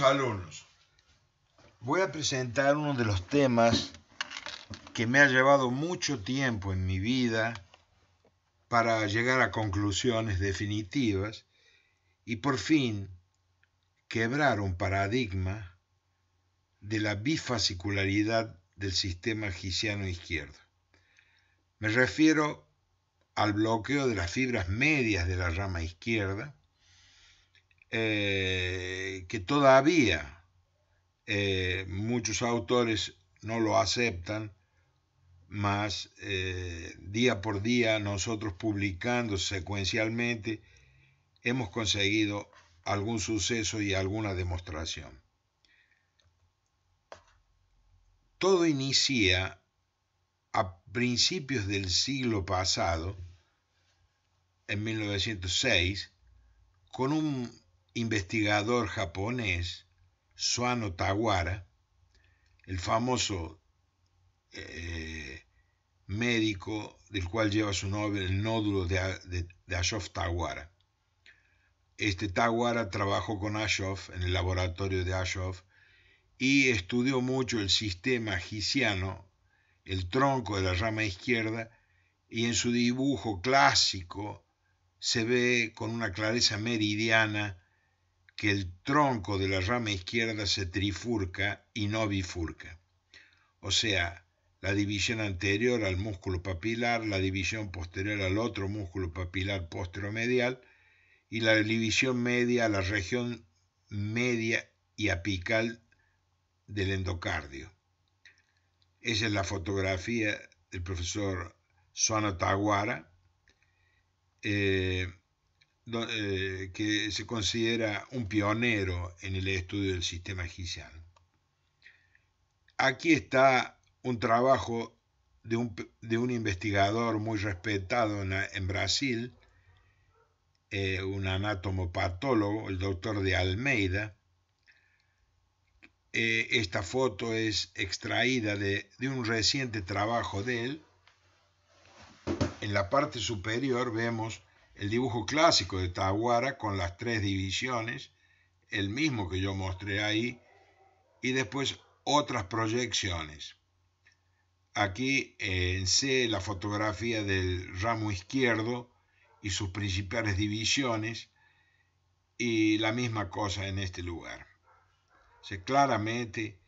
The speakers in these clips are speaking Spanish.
alumnos, voy a presentar uno de los temas que me ha llevado mucho tiempo en mi vida para llegar a conclusiones definitivas y por fin quebrar un paradigma de la bifascicularidad del sistema gisiano izquierdo. Me refiero al bloqueo de las fibras medias de la rama izquierda, eh, que todavía eh, muchos autores no lo aceptan, más eh, día por día nosotros publicando secuencialmente hemos conseguido algún suceso y alguna demostración. Todo inicia a principios del siglo pasado, en 1906, con un investigador japonés, Suano Tawara, el famoso eh, médico del cual lleva su nombre el nódulo de, de, Tawara. Este Tawara trabajó con Ashoff en el laboratorio de Ashoff y estudió mucho el sistema gisiano, el tronco de la rama izquierda, y en su dibujo clásico se ve con una clareza meridiana que el tronco de la rama izquierda se trifurca y no bifurca. O sea, la división anterior al músculo papilar, la división posterior al otro músculo papilar posteromedial y la división media a la región media y apical del endocardio. Esa es la fotografía del profesor Suana Taguara. Eh, eh, que se considera un pionero en el estudio del sistema egiziano. Aquí está un trabajo de un, investigador muy respetado en, Brasil, eh, un anatomopatólogo, el doctor de Almeida. Eh, esta foto es extraída de, de un reciente trabajo de él. En la parte superior vemos el dibujo clásico de Tahuara con las tres divisiones, el mismo que yo mostré ahí, y después otras proyecciones. Aquí en C la fotografía del ramo izquierdo y sus principales divisiones y la misma cosa en este lugar. Se claramente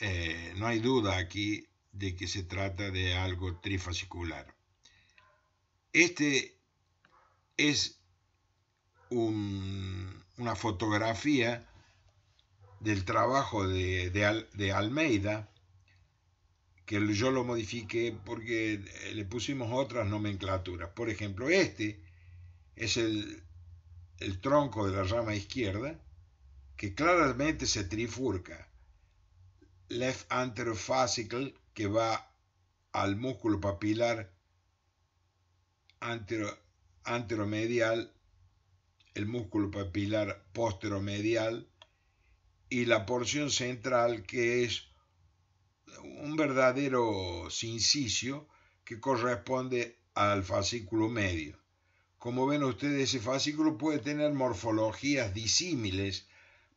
eh, no hay duda aquí de que se trata de algo trifascicular. Este es una fotografía del trabajo de, Almeida, que yo lo modifiqué porque le pusimos otras nomenclaturas. Por ejemplo, este es el, tronco de la rama izquierda, que claramente se trifurca. Left anterofascicle que va al músculo papilar anterior anteromedial, el músculo papilar posteromedial y la porción central que es un verdadero sincicio que corresponde al fascículo medio. Como ven ustedes, ese fascículo puede tener morfologías disímiles,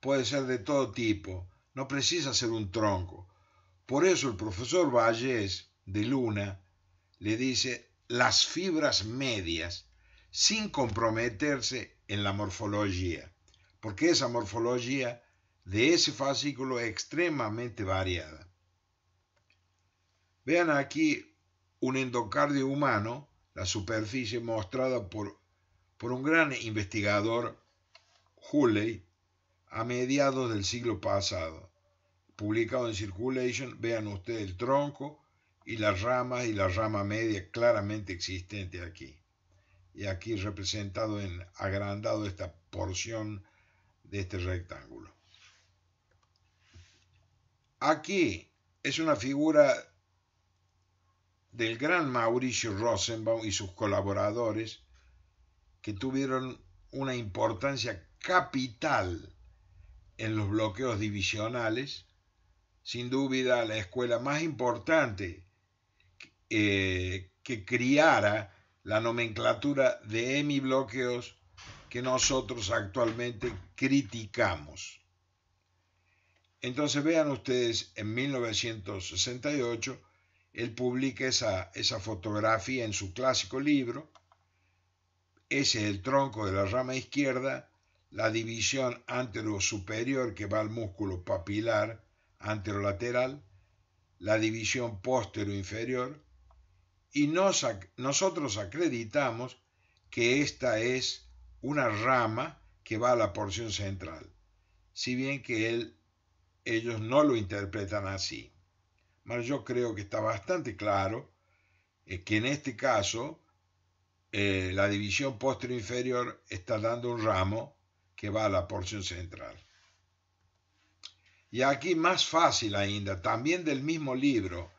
puede ser de todo tipo, no precisa ser un tronco. Por eso el profesor Vallés de Luna le dice las fibras medias, sin comprometerse en la morfología, porque esa morfología de ese fascículo es extremadamente variada. Vean aquí un endocardio humano, la superficie mostrada por, por un gran investigador, Hulley, a mediados del siglo pasado. Publicado en Circulation, vean ustedes el tronco y las ramas y la rama media claramente existente aquí y aquí representado en agrandado esta porción de este rectángulo. Aquí es una figura del gran Mauricio Rosenbaum y sus colaboradores que tuvieron una importancia capital en los bloqueos divisionales, sin duda la escuela más importante eh, que criara la nomenclatura de hemibloqueos que nosotros actualmente criticamos. Entonces vean ustedes, en 1968, él publica esa, fotografía en su clásico libro, ese es el tronco de la rama izquierda, la división anterosuperior que va al músculo papilar anterolateral, la división póstero inferior, y nosotros acreditamos que esta es una rama que va a la porción central, si bien que ellos no lo interpretan así. Pero yo creo que está bastante claro eh, que en este caso eh, la división posterior inferior está dando un ramo que va a la porción central. Y aquí más fácil ainda, también del mismo libro,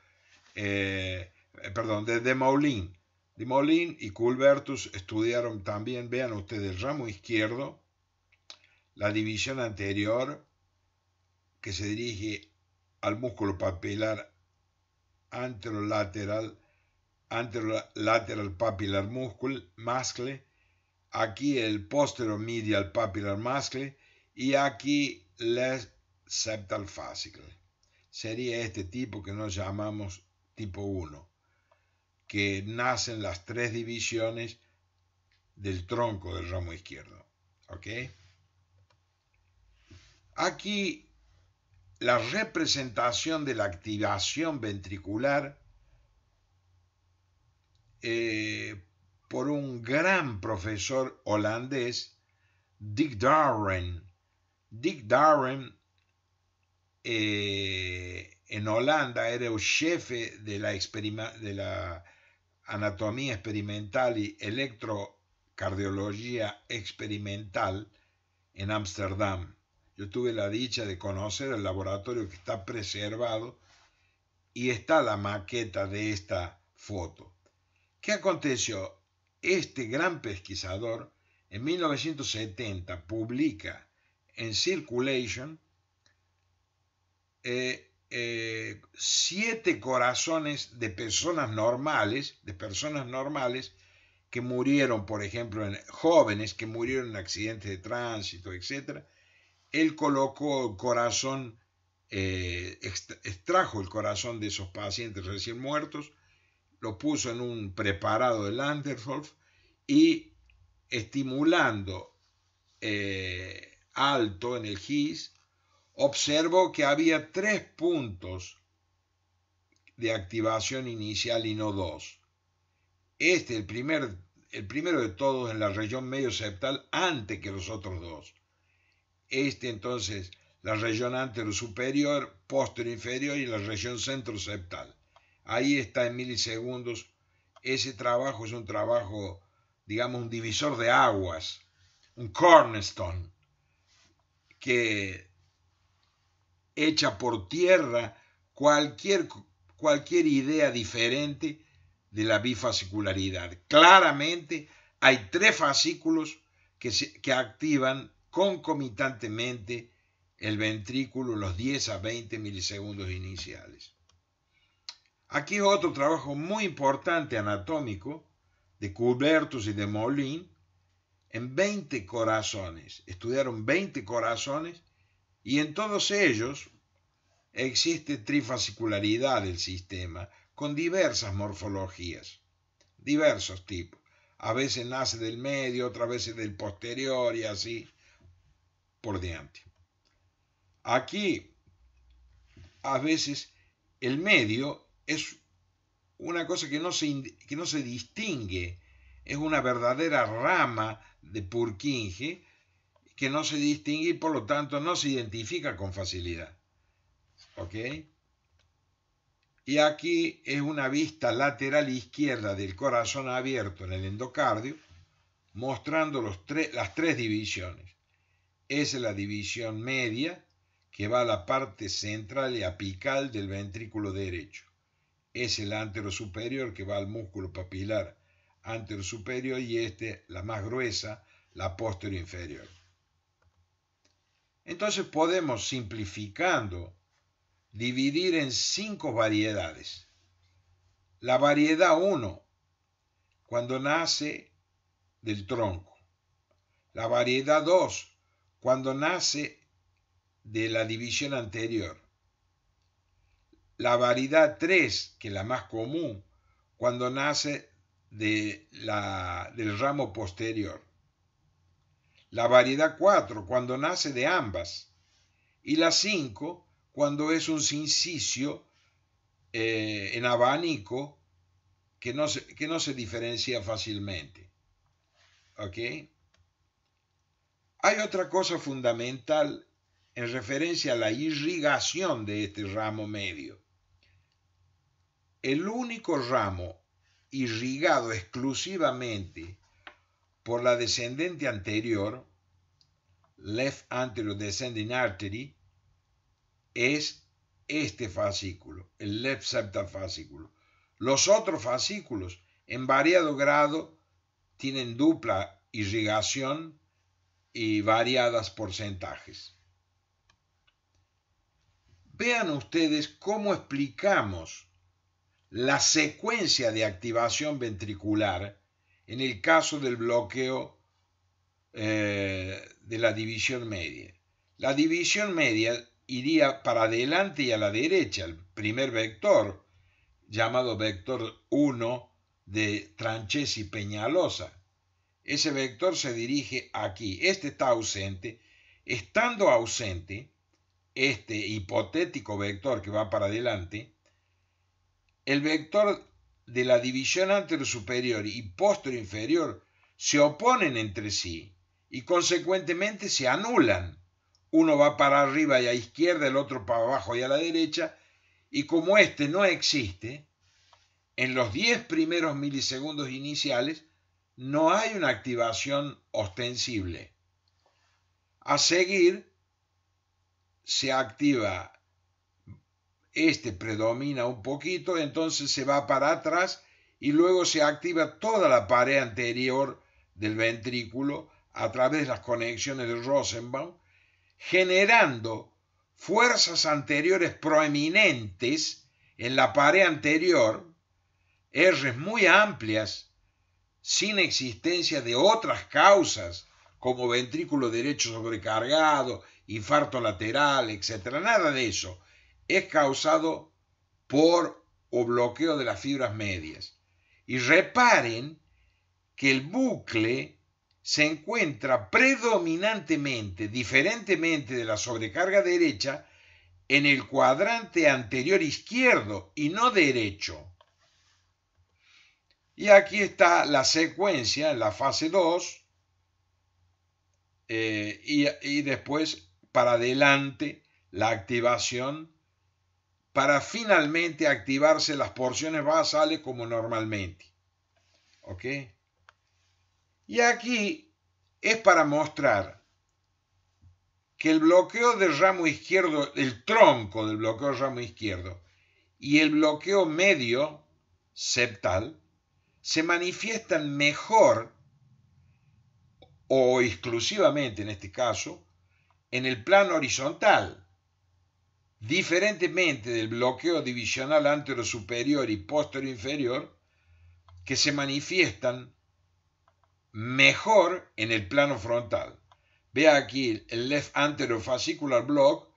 eh, desde eh, perdón, de Moulin y Culbertus estudiaron también, vean ustedes, el ramo izquierdo, la división anterior que se dirige al músculo papilar anterolateral, anterolateral papilar músculo, muscle, aquí el posteromedial medial papilar muscle y aquí el septal fascicle. Sería este tipo que nos llamamos tipo 1 que nacen las tres divisiones del tronco del ramo izquierdo. ¿Ok? Aquí la representación de la activación ventricular eh, por un gran profesor holandés, Dick Darren. Dick Darren eh, en Holanda era el jefe de la, de la anatomía experimental y electrocardiología experimental en Ámsterdam. Yo tuve la dicha de conocer el laboratorio que está preservado y está la maqueta de esta foto. ¿Qué aconteció? Este gran pesquisador en 1970 publica en Circulation eh, eh, siete corazones de personas normales, de personas normales que murieron, por ejemplo, jóvenes que murieron en accidentes de tránsito, etc. Él colocó el corazón, eh, extrajo el corazón de esos pacientes recién muertos, lo puso en un preparado de Landershof y estimulando eh, alto en el GIS observo que había tres puntos de activación inicial y no dos. Este, el, primer, el primero de todos en la región medio septal antes que los otros dos. Este entonces, la región anterior superior, posterior e inferior y la región centro septal. Ahí está en milisegundos. Ese trabajo es un trabajo, digamos, un divisor de aguas, un cornerstone, que hecha por tierra cualquier, cualquier idea diferente de la bifascicularidad. Claramente hay tres fascículos que, activan concomitantemente el ventrículo los 10 a 20 milisegundos iniciales. Aquí otro trabajo muy importante anatómico de Cubertus y de Molin en 20 corazones. Estudiaron 20 corazones y en todos ellos existe trifascicularidad del sistema, con diversas morfologías, diversos tipos. A veces nace del medio, otras veces del posterior y así por diante. Aquí, a veces, el medio es una cosa que no se, que no se distingue, es una verdadera rama de Purkinje que no se distingue y por lo tanto no se identifica con facilidad. ¿Ok? Y aquí es una vista lateral izquierda del corazón abierto en el endocardio, mostrando los las tres divisiones. Es la división media, que va a la parte central y apical del ventrículo derecho. Es el antero superior que va al músculo papilar antero superior y este, la más gruesa, la posterior inferior. Entonces podemos, simplificando, dividir en cinco variedades. La variedad 1, cuando nace del tronco. La variedad 2, cuando nace de la división anterior. La variedad 3, que es la más común, cuando nace de del ramo posterior. La variedad 4, cuando nace de ambas. Y la 5, cuando es un sincicio eh, en abanico que no, se, que no se diferencia fácilmente. Hay otra cosa fundamental en referencia a la irrigación de este ramo medio. El único ramo irrigado exclusivamente por la descendente anterior, left anterior descending artery, es este fascículo, el left septal fascículo. Los otros fascículos, en variado grado, tienen dupla irrigación y variadas porcentajes. Vean ustedes cómo explicamos la secuencia de activación ventricular en el caso del bloqueo eh, de la división media. La división media iría para adelante y a la derecha, el primer vector, llamado vector 1 de y Peñalosa. Ese vector se dirige aquí. Este está ausente. Estando ausente, este hipotético vector que va para adelante, el vector de la división anterior superior y posterior inferior se oponen entre sí y consecuentemente se anulan. Uno va para arriba y a izquierda, el otro para abajo y a la derecha, y como este no existe, en los 10 primeros milisegundos iniciales no hay una activación ostensible. A seguir, se activa este predomina un poquito, entonces se va para atrás y luego se activa toda la pared anterior del ventrículo a través de las conexiones de Rosenbaum, generando fuerzas anteriores proeminentes en la pared anterior, R muy amplias, sin existencia de otras causas, como ventrículo derecho sobrecargado, infarto lateral, etc. Nada de eso es causado por o bloqueo de las fibras medias. Y reparen que el bucle se encuentra predominantemente, diferentemente de la sobrecarga derecha, en el cuadrante anterior izquierdo y no derecho. Y aquí está la secuencia en la fase 2 eh, y, y después para adelante la activación para finalmente activarse las porciones basales como normalmente. Y aquí es para mostrar que el bloqueo del ramo izquierdo, el tronco del bloqueo del ramo izquierdo y el bloqueo medio septal se manifiestan mejor o exclusivamente en este caso en el plano horizontal diferentemente del bloqueo divisional antero superior y posterior inferior, que se manifiestan mejor en el plano frontal. Vea aquí el left anterofascicular block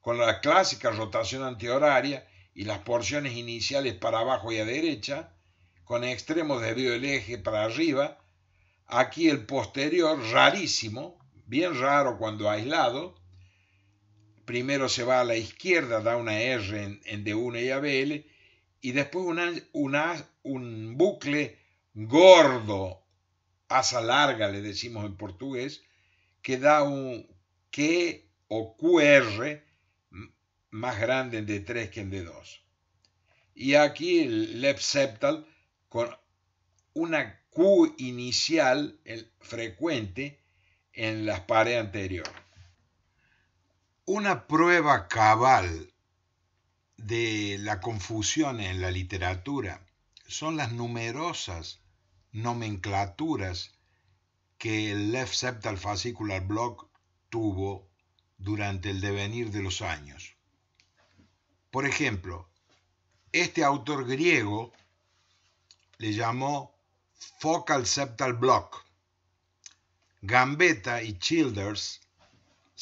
con la clásica rotación antihoraria y las porciones iniciales para abajo y a derecha, con extremos debido del eje para arriba. Aquí el posterior, rarísimo, bien raro cuando aislado, primero se va a la izquierda, da una R en, D1 y ABL, y después una, un bucle gordo, asa larga, le decimos en portugués, que da un Q o QR más grande en D3 que en D2. Y aquí el left septal con una Q inicial frecuente en las paredes anteriores una prueba cabal de la confusión en la literatura son las numerosas nomenclaturas que el Left Septal Fascicular Block tuvo durante el devenir de los años. Por ejemplo, este autor griego le llamó Focal Septal Block. Gambetta y Childers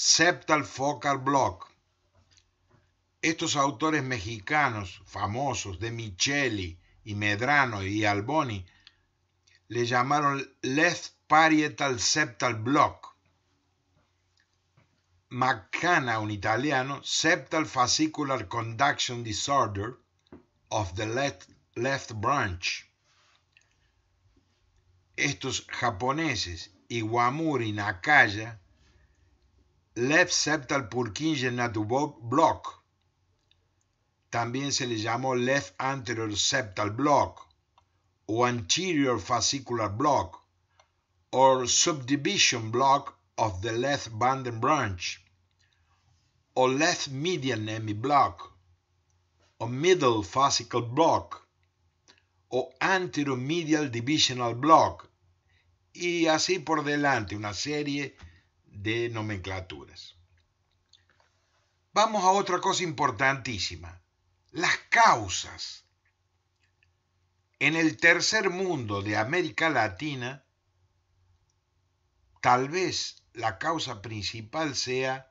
septal focal block. Estos autores mexicanos famosos de Micheli y Medrano y Alboni le llamaron left parietal septal block. Macana, un italiano, septal fascicular conduction disorder of the left, left branch. Estos japoneses, Iwamuri Nakaya, Left septal purkinje block. También se le llamó left anterior septal block o anterior fascicular block o subdivision block of the left banden branch o left median hemi block o middle fascicle block o anteromedial divisional block y así por delante una serie de nomenclaturas. Vamos a otra cosa importantísima, las causas. En el tercer mundo de América Latina, tal vez la causa principal sea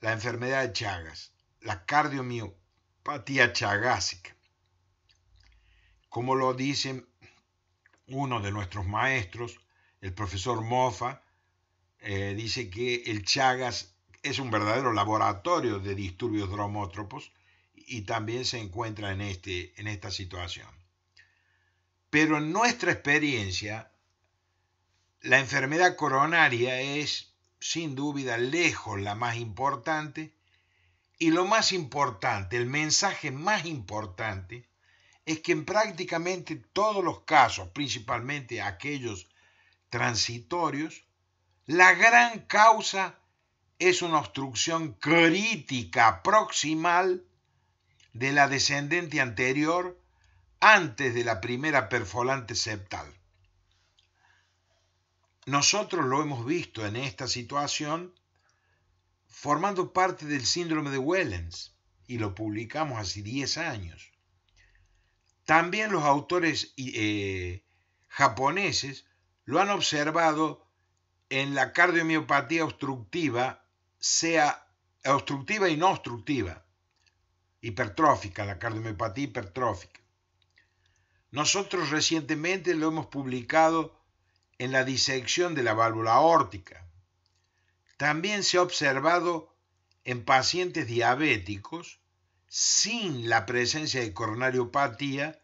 la enfermedad de Chagas, la cardiomiopatía chagásica. Como lo dice uno de nuestros maestros, el profesor Moffa, eh, dice que el Chagas es un verdadero laboratorio de disturbios dromótropos y también se encuentra en, este, en esta situación. Pero en nuestra experiencia, la enfermedad coronaria es sin duda lejos la más importante y lo más importante, el mensaje más importante, es que en prácticamente todos los casos, principalmente aquellos transitorios, la gran causa es una obstrucción crítica proximal de la descendente anterior antes de la primera perfolante septal. Nosotros lo hemos visto en esta situación formando parte del síndrome de Wellens y lo publicamos hace 10 años. También los autores eh, japoneses lo han observado en la cardiomiopatía obstructiva sea obstructiva y no obstructiva, hipertrófica, la cardiomiopatía hipertrófica. Nosotros recientemente lo hemos publicado en la disección de la válvula aórtica. También se ha observado en pacientes diabéticos sin la presencia de coronariopatía,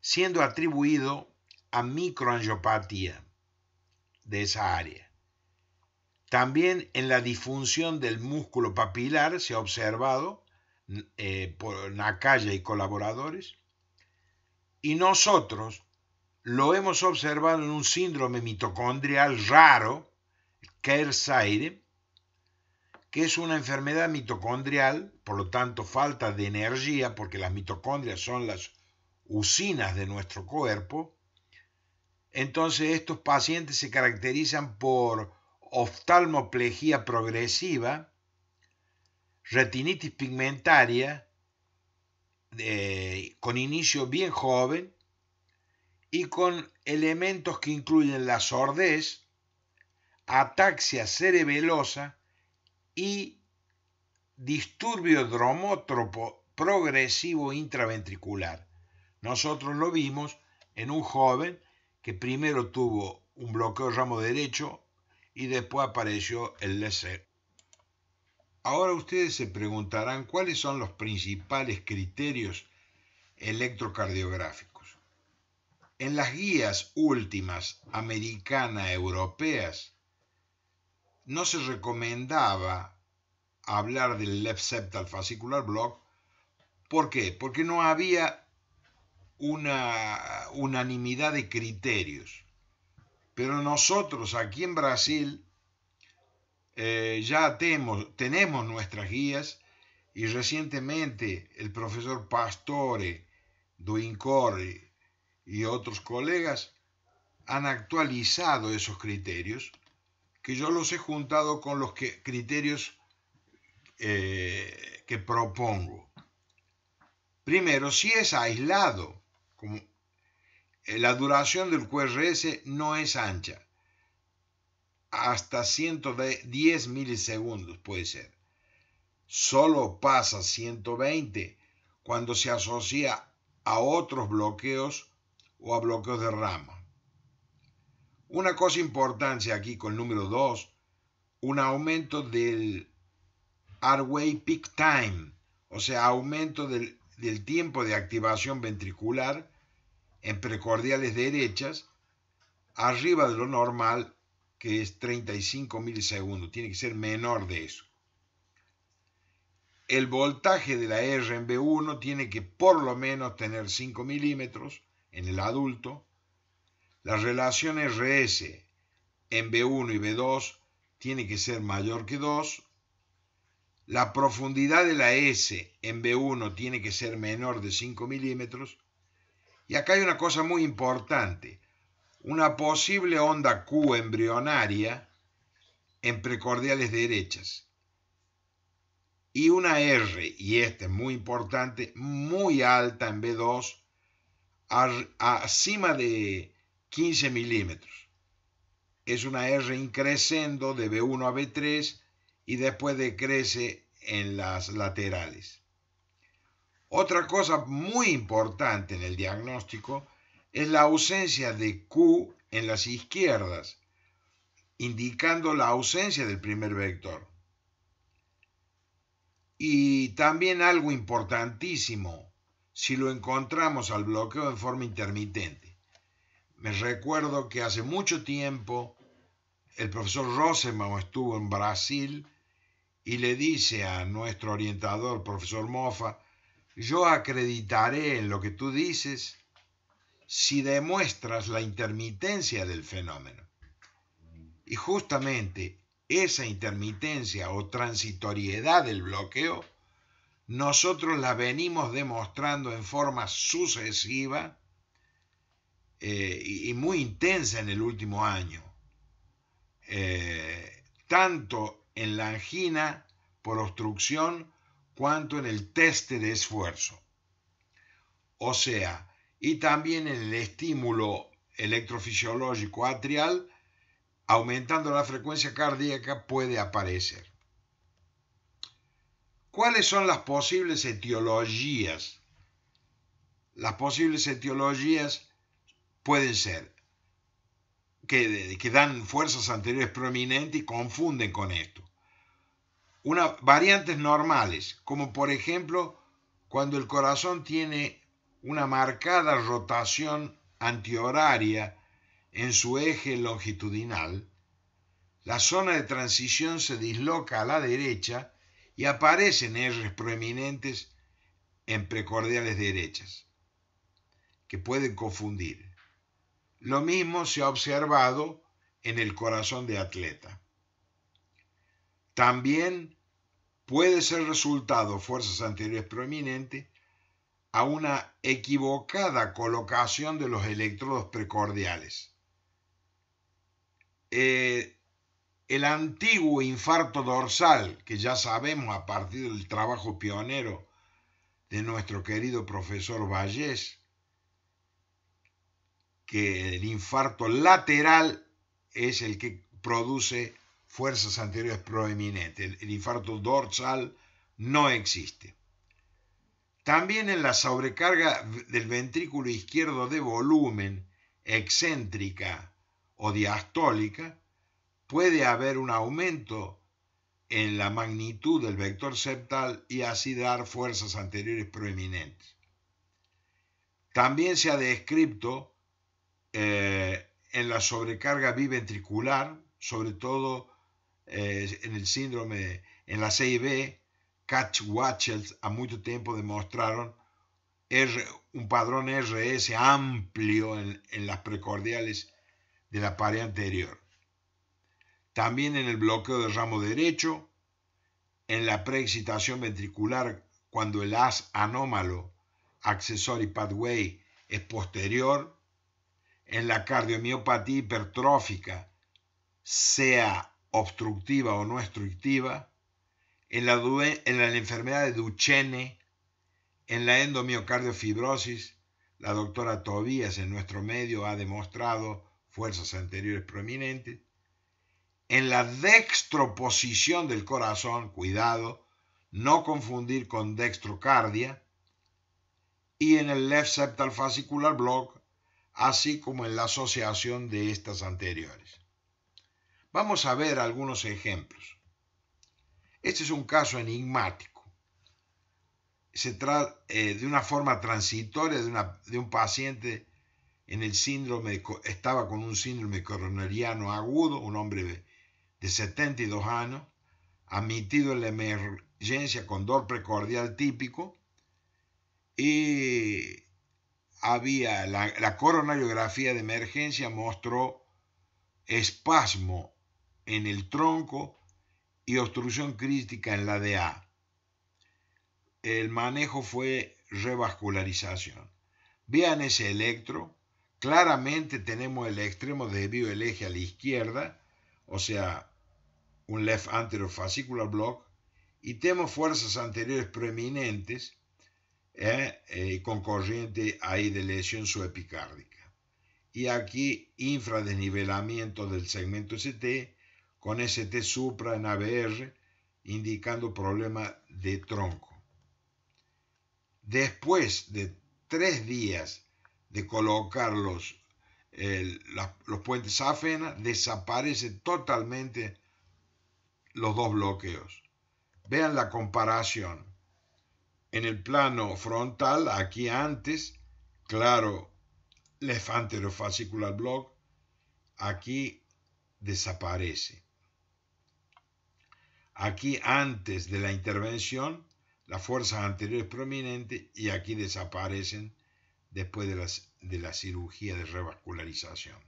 siendo atribuido a microangiopatía de esa área. También en la disfunción del músculo papilar se ha observado eh, por Nakaya y colaboradores. Y nosotros lo hemos observado en un síndrome mitocondrial raro, Kersaire, que es una enfermedad mitocondrial, por lo tanto falta de energía, porque las mitocondrias son las usinas de nuestro cuerpo. Entonces estos pacientes se caracterizan por oftalmoplejía progresiva, retinitis pigmentaria, con inicio bien joven y con elementos que incluyen la sordez, ataxia cerebelosa y disturbio dromótropo progresivo intraventricular. Nosotros lo vimos en un joven que primero tuvo un bloqueo ramo derecho y después apareció el LSE. Ahora ustedes se preguntarán cuáles son los principales criterios electrocardiográficos. En las guías últimas americana-europeas no se recomendaba hablar del left septal fascicular block. ¿Por qué? Porque no había una unanimidad de criterios. Pero nosotros aquí en Brasil eh, ya tenemos, nuestras guías y recientemente el profesor Pastore, Duincorri y otros colegas han actualizado esos criterios que yo los he juntado con los que, criterios eh, que propongo. Primero, si es aislado, como eh, la duración del QRS no es ancha. Hasta 110 milisegundos puede ser. Solo pasa 120 cuando se asocia a otros bloqueos o a bloqueos de rama. Una cosa importante aquí con el número 2, un aumento del airway peak time, o sea, aumento del, del tiempo de activación ventricular en precordiales derechas arriba de lo normal, que es 35 milisegundos. Tiene que ser menor de eso. El voltaje de la R en b 1 tiene que por lo menos tener 5 milímetros en el adulto. La relación RS en B1 y B2 tiene que ser mayor que 2. La profundidad de la S en B1 tiene que ser menor de 5 milímetros y acá hay una cosa muy importante, una posible onda Q embrionaria en precordiales derechas. Y una R, y esta es muy importante, muy alta en B2, acima de 15 milímetros. Es una R increciendo de B1 a B3 y después decrece en las laterales. Otra cosa muy importante en el diagnóstico es la ausencia de Q en las izquierdas, indicando la ausencia del primer vector. Y también algo importantísimo, si lo encontramos al bloqueo en forma intermitente. Me recuerdo que hace mucho tiempo el profesor Rosemann estuvo en Brasil y le dice a nuestro orientador, profesor Moffa, yo acreditaré en lo que tú dices si demuestras la intermitencia del fenómeno. Y justamente esa intermitencia o transitoriedad del bloqueo, nosotros la venimos demostrando en forma sucesiva eh, y muy intensa en el último año, eh, tanto en la angina por obstrucción cuanto en el teste de esfuerzo. O sea, y también en el estímulo electrofisiológico atrial, aumentando la frecuencia cardíaca, puede aparecer. ¿Cuáles son las posibles etiologías? Las posibles etiologías pueden ser que, que dan fuerzas anteriores prominentes y confunden con esto variantes normales, como por ejemplo cuando el corazón tiene una marcada rotación antihoraria en su eje longitudinal, la zona de transición se disloca a la derecha y aparecen R's proeminentes en precordiales derechas, que pueden confundir. Lo mismo se ha observado en el corazón de atleta. También puede ser resultado fuerzas anteriores proeminentes, a una equivocada colocación de los electrodos precordiales. Eh, el antiguo infarto dorsal, que ya sabemos a partir del trabajo pionero de nuestro querido profesor Vallés, que el infarto lateral es el que produce fuerzas anteriores proeminentes. El infarto dorsal no existe. También en la sobrecarga del ventrículo izquierdo de volumen excéntrica o diastólica, puede haber un aumento en la magnitud del vector septal y así dar fuerzas anteriores proeminentes. También se ha descrito eh, en la sobrecarga biventricular, sobre todo eh, en el síndrome, en la CIB, Catch Watchers a mucho tiempo demostraron un padrón RS amplio en, las precordiales de la pared anterior. También en el bloqueo del ramo derecho, en la preexcitación ventricular cuando el AS anómalo, accessory pathway, es posterior, en la cardiomiopatía hipertrófica, sea obstructiva o no obstructiva, en la, en la enfermedad de Duchenne, en la endomiocardiofibrosis, la doctora Tobías en nuestro medio ha demostrado fuerzas anteriores prominentes, en la dextroposición del corazón, cuidado, no confundir con dextrocardia, y en el left septal fascicular block, así como en la asociación de estas anteriores. Vamos a ver algunos ejemplos. Este es un caso enigmático. Se trata eh, de una forma transitoria de, un paciente en el síndrome, estaba con un síndrome coronariano agudo, un hombre de 72 años, admitido en la emergencia con dolor precordial típico y había la, la coronariografía de emergencia mostró espasmo en el tronco y obstrucción crítica en la DA. El manejo fue revascularización. Vean ese electro. Claramente tenemos el extremo de del eje a la izquierda, o sea, un left anterior fascicular block, y tenemos fuerzas anteriores preeminentes ¿eh? eh, con corriente ahí de lesión suepicárdica. Y aquí infradesnivelamiento del segmento ST con ST supra en ABR, indicando problema de tronco. Después de tres días de colocar los, los puentes AFENA, desaparecen totalmente los dos bloqueos. Vean la comparación. En el plano frontal, aquí antes, claro, fascicular block, aquí desaparece. Aquí antes de la intervención, las fuerzas anteriores prominentes y aquí desaparecen después de, de la cirugía de revascularización.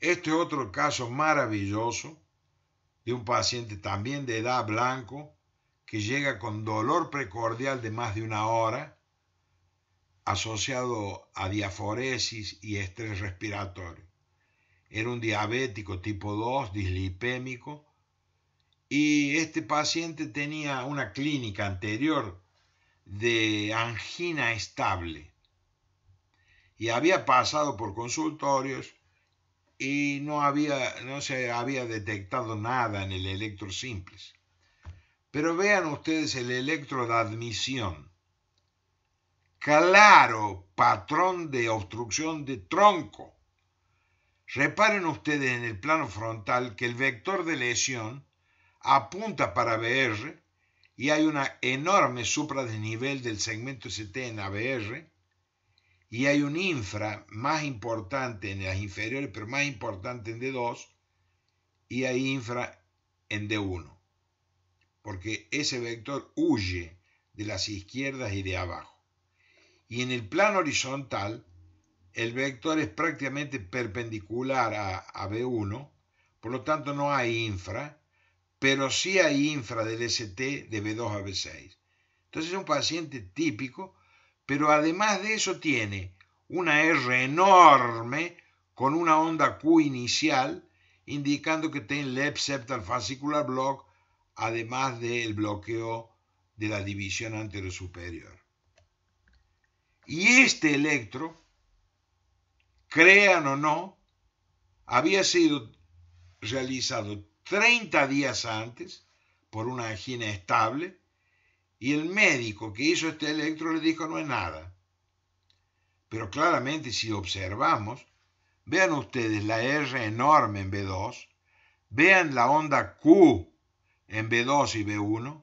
Este es otro caso maravilloso de un paciente también de edad blanco que llega con dolor precordial de más de una hora asociado a diaforesis y estrés respiratorio. Era un diabético tipo 2, dislipémico, y este paciente tenía una clínica anterior de angina estable y había pasado por consultorios y no, había, no se había detectado nada en el electro simples. Pero vean ustedes el electro de admisión. Claro patrón de obstrucción de tronco. Reparen ustedes en el plano frontal que el vector de lesión apunta para BR y hay una enorme nivel del segmento ST en ABR y hay un infra más importante en las inferiores, pero más importante en D2 y hay infra en D1, porque ese vector huye de las izquierdas y de abajo. Y en el plano horizontal, el vector es prácticamente perpendicular a, a B1, por lo tanto no hay infra, pero sí hay infra del ST de B2 a B6. Entonces es un paciente típico, pero además de eso tiene una R enorme con una onda Q inicial, indicando que tiene left septal fascicular block, además del bloqueo de la división anterosuperior. Y este electro, crean o no, había sido realizado 30 días antes por una angina estable y el médico que hizo este electro le dijo no es nada. Pero claramente si observamos, vean ustedes la R enorme en B2, vean la onda Q en B2 y B1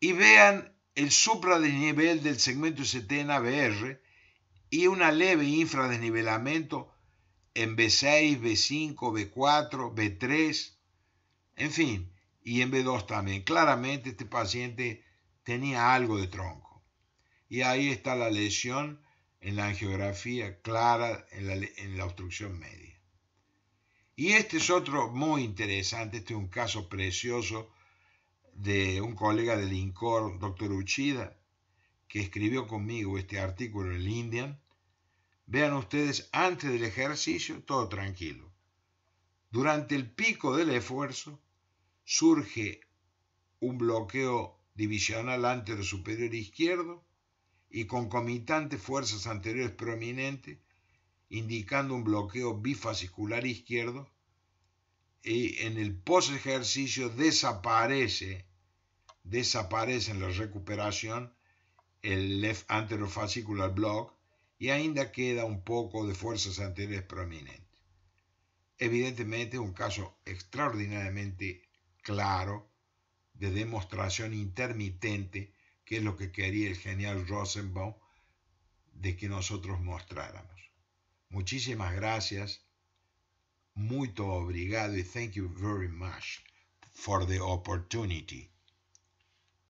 y vean el supradesnivel del segmento ST en y una leve infradesnivelamiento en B6, B5, B4, B3 en fin, y en B2 también. Claramente este paciente tenía algo de tronco. Y ahí está la lesión en la angiografía clara, en la, obstrucción media. Y este es otro muy interesante, este es un caso precioso de un colega del INCOR, doctor Uchida, que escribió conmigo este artículo en el Indian. Vean ustedes, antes del ejercicio, todo tranquilo. Durante el pico del esfuerzo, surge un bloqueo divisional ante superior izquierdo y concomitante fuerzas anteriores prominentes indicando un bloqueo bifascicular izquierdo y en el post ejercicio desaparece desaparece en la recuperación el left anterofascicular block y ainda queda un poco de fuerzas anteriores prominentes evidentemente un caso extraordinariamente claro, de demostración intermitente, que es lo que quería el genial Rosenbaum, de que nosotros mostráramos. Muchísimas gracias, muy obrigado y thank you very much for the opportunity.